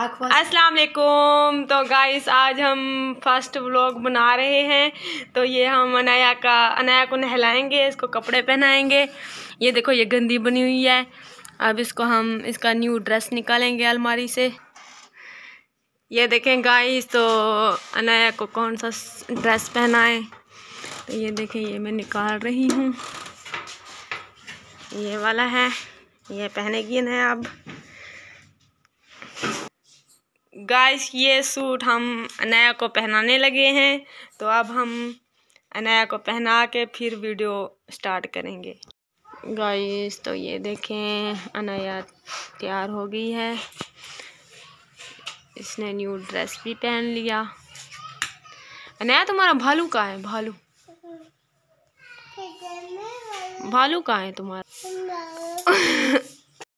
अस्सलाम वालेकुम तो गाइस आज हम फर्स्ट व्लॉग बना रहे हैं तो ये हम अनाया का अनाया को नहलाएंगे इसको कपड़े पहनाएंगे ये देखो ये गंदी बनी हुई है अब इसको हम इसका न्यू ड्रेस निकालेंगे अलमारी से ये देखें गाइस तो अनाया को कौन सा ड्रेस पहनाएं तो ये देखें ये मैं निकाल रही हूँ ये वाला है ये पहनेगी अनाया अब गाइस ये सूट हम अनाया को पहनाने लगे हैं तो अब हम अनाया को पहना के फिर वीडियो स्टार्ट करेंगे गाइस तो ये देखें अनाया तैयार हो गई है इसने न्यू ड्रेस भी पहन लिया अनाया तुम्हारा भालू कहाँ है भालू भालू कहाँ है तुम्हारा